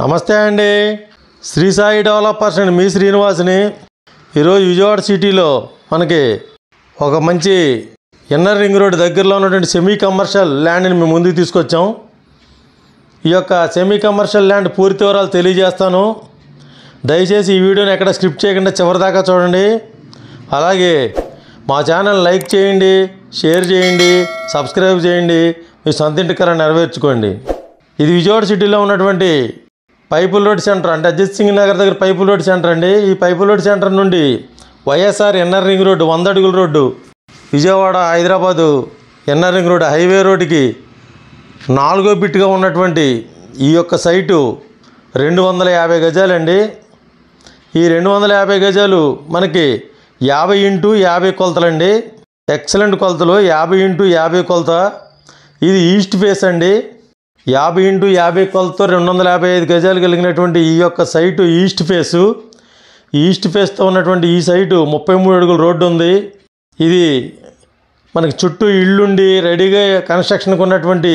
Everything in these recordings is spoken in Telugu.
నమస్తే అండి శ్రీ సాయి డెవలపర్స్ అండి మీ శ్రీనివాస్ని ఈరోజు విజయవాడ సిటీలో మనకి ఒక మంచి ఇన్నర్ రింగ్ రోడ్ దగ్గరలో ఉన్నటువంటి సెమీ కమర్షియల్ ల్యాండ్ని మేము ముందుకు తీసుకొచ్చాం ఈ యొక్క సెమీ కమర్షియల్ ల్యాండ్ పూర్తి వివరాలు తెలియజేస్తాను దయచేసి ఈ వీడియోని ఎక్కడ స్క్రిప్ చేయకుండా చివరిదాకా చూడండి అలాగే మా ఛానల్ లైక్ చేయండి షేర్ చేయండి సబ్స్క్రైబ్ చేయండి మీ సొంత ఇంటికర నెరవేర్చుకోండి ఇది విజయవాడ సిటీలో ఉన్నటువంటి పైపుల్ రోడ్ సెంటర్ అంటే అజిత్ సింగ్ నగర్ దగ్గర పైపుల్ రోడ్ సెంటర్ అండి ఈ పైపుల్ రోడ్ సెంటర్ నుండి వైఎస్ఆర్ ఎన్ఆర్ రింగ్ రోడ్డు వంద అడుగుల road Vijayawada Hyderabad NR ring road highway రోడ్డుకి నాలుగో బిట్గా ఉన్నటువంటి ఈ యొక్క సైటు రెండు వందల యాభై గజాలండి ఈ రెండు వందల యాభై గజాలు మనకి యాభై ఇంటూ యాభై కొలతలండి ఎక్సలెంట్ కొలతలు యాభై ఇంటూ యాభై కొలత ఇది ఈస్ట్ ఫేస్ అండి యాభై ఇంటూ యాభై కొలతో రెండు వందల యాభై ఐదు గజాలు కలిగినటువంటి ఈ యొక్క సైటు ఈస్ట్ ఫేసు ఈస్ట్ ఫేస్తో ఉన్నటువంటి ఈ సైటు ముప్పై మూడు అడుగుల రోడ్డు ఉంది ఇది మనకి చుట్టూ ఇళ్ళుండి రెడీగా కన్స్ట్రక్షన్కి ఉన్నటువంటి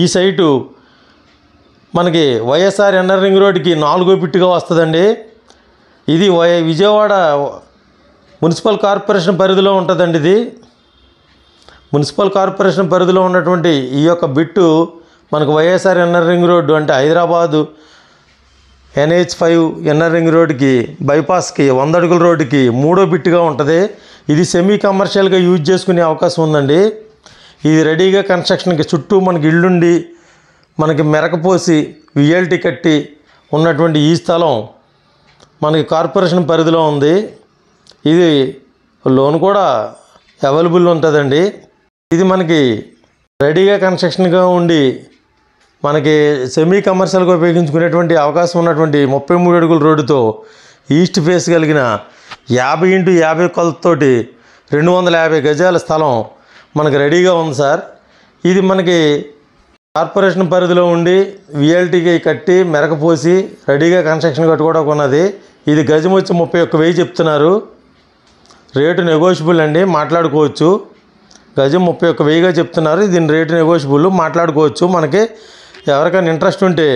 ఈ సైటు మనకి వైఎస్ఆర్ ఎన్ఆర్ రింగ్ రోడ్కి నాలుగో పిట్టుగా వస్తుందండి ఇది వై విజయవాడ మున్సిపల్ కార్పొరేషన్ పరిధిలో ఉంటుందండి ఇది మున్సిపల్ కార్పొరేషన్ పరిధిలో ఉన్నటువంటి ఈ యొక్క బిట్టు మనకు వైఎస్ఆర్ ఎన్ఆర్ రింగ్ రోడ్డు అంటే Hyderabad NH five NR ring రోడ్డుకి బైపాస్కి వంద అడుగుల రోడ్డుకి మూడో బిట్టుగా ఉంటుంది ఇది సెమీ కమర్షియల్గా యూజ్ చేసుకునే అవకాశం ఉందండి ఇది రెడీగా కన్స్ట్రక్షన్కి చుట్టూ మనకి ఇల్లుండి మనకి మెరకపోసి విఎల్టీ కట్టి ఉన్నటువంటి ఈ స్థలం మనకి కార్పొరేషన్ పరిధిలో ఉంది ఇది లోన్ కూడా అవైలబుల్ ఉంటుందండి ఇది మనకి రెడీగా కన్స్ట్రక్షన్గా ఉండి మనకి సెమీ కమర్షియల్గా ఉపయోగించుకునేటువంటి అవకాశం ఉన్నటువంటి ముప్పై మూడు అడుగుల రోడ్డుతో ఈస్ట్ ఫేస్ కలిగిన యాభై ఇంటూ యాభై కొలతతోటి రెండు వందల యాభై గజాల స్థలం మనకు రెడీగా ఉంది సార్ ఇది మనకి కార్పొరేషన్ పరిధిలో ఉండి విఎల్టీకి కట్టి మెరకపోసి రెడీగా కన్స్ట్రక్షన్ కట్టుకోవడానికి ఉన్నది ఇది గజం వచ్చి ముప్పై ఒక్క వెయ్యి చెప్తున్నారు రేటు నెగోషియబుల్ అండి మాట్లాడుకోవచ్చు గజం ముప్పై ఒక్క వెయ్యిగా చెప్తున్నారు దీని రేటు నెగోషియబుల్ మాట్లాడుకోవచ్చు మనకి ఎవరికైనా ఇంట్రెస్ట్ ఉంటే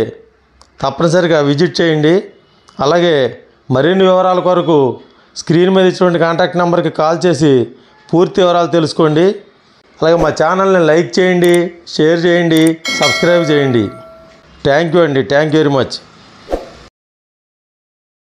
తప్పనిసరిగా విజిట్ చేయండి అలాగే మరిన్ని వివరాల కొరకు స్క్రీన్ మీద ఇచ్చినటువంటి కాంటాక్ట్ నెంబర్కి కాల్ చేసి పూర్తి వివరాలు తెలుసుకోండి అలాగే మా ఛానల్ని లైక్ చేయండి షేర్ చేయండి సబ్స్క్రైబ్ చేయండి థ్యాంక్ యూ అండి థ్యాంక్ యూ వెరీ మచ్